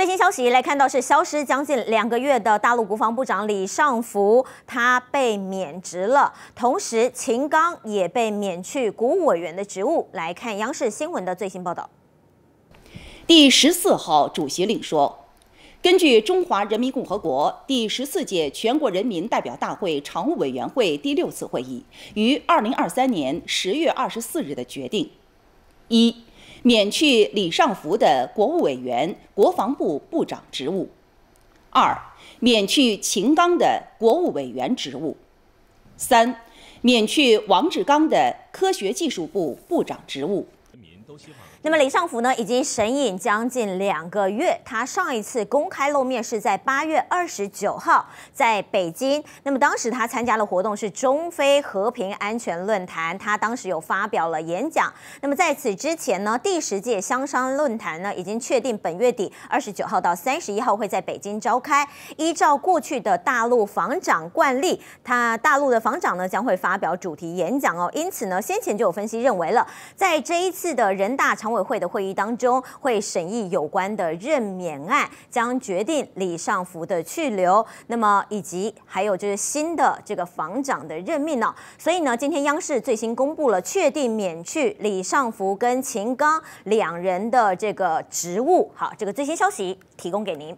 最新消息来看到是消失将近两个月的大陆国防部长李尚福，他被免职了，同时秦刚也被免去国务委员的职务。来看央视新闻的最新报道。第十四号主席令说，根据中华人民共和国第十四届全国人民代表大会常务委员会第六次会议于二零二三年十月二十四日的决定，一。免去李尚福的国务委员、国防部部长职务；二，免去秦刚的国务委员职务；三，免去王志刚的科学技术部部长职务。那么林尚福呢，已经神隐将近两个月。他上一次公开露面是在八月二十九号，在北京。那么当时他参加的活动是中非和平安全论坛，他当时有发表了演讲。那么在此之前呢，第十届香山论坛呢，已经确定本月底二十九号到三十一号会在北京召开。依照过去的大陆防长惯例，他大陆的防长呢将会发表主题演讲哦。因此呢，先前就有分析认为了在这一次的。人大常委会的会议当中会审议有关的任免案，将决定李尚福的去留，那么以及还有就是新的这个房长的任命呢。所以呢，今天央视最新公布了确定免去李尚福跟秦刚两人的这个职务。好，这个最新消息提供给您。